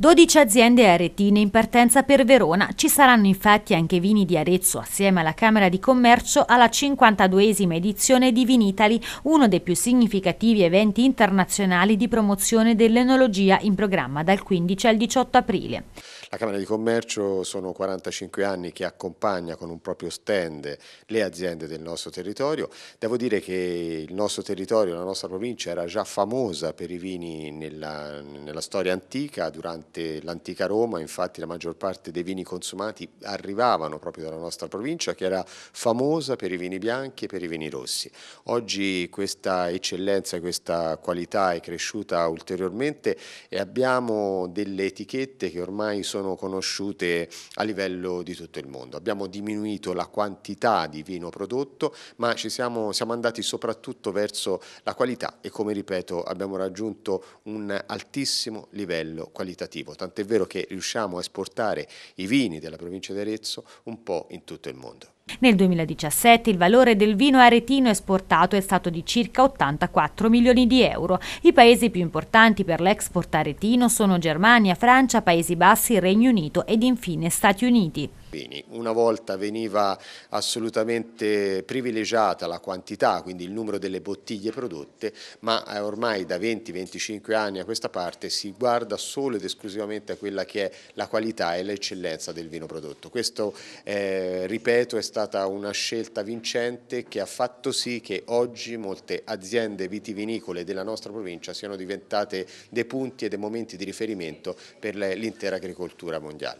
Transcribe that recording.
12 aziende aretine in partenza per Verona. Ci saranno infatti anche vini di Arezzo assieme alla Camera di Commercio alla 52esima edizione di Vinitali, uno dei più significativi eventi internazionali di promozione dell'enologia in programma dal 15 al 18 aprile. La Camera di Commercio sono 45 anni che accompagna con un proprio stand le aziende del nostro territorio. Devo dire che il nostro territorio, la nostra provincia era già famosa per i vini nella, nella storia antica durante durante l'antica Roma, infatti la maggior parte dei vini consumati arrivavano proprio dalla nostra provincia che era famosa per i vini bianchi e per i vini rossi. Oggi questa eccellenza, questa qualità è cresciuta ulteriormente e abbiamo delle etichette che ormai sono conosciute a livello di tutto il mondo. Abbiamo diminuito la quantità di vino prodotto, ma ci siamo, siamo andati soprattutto verso la qualità e come ripeto abbiamo raggiunto un altissimo livello qualitativo competitivo, tant'è vero che riusciamo a esportare i vini della provincia di Arezzo un po' in tutto il mondo. Nel 2017 il valore del vino aretino esportato è stato di circa 84 milioni di euro. I paesi più importanti per l'export aretino sono Germania, Francia, Paesi Bassi, Regno Unito ed infine Stati Uniti. Una volta veniva assolutamente privilegiata la quantità, quindi il numero delle bottiglie prodotte, ma eh, ormai da 20-25 anni a questa parte si guarda solo ed esclusivamente a quella che è la qualità e l'eccellenza del vino prodotto. Questo, eh, ripeto, è stata una scelta vincente che ha fatto sì che oggi molte aziende vitivinicole della nostra provincia siano diventate dei punti e dei momenti di riferimento per l'intera agricoltura mondiale.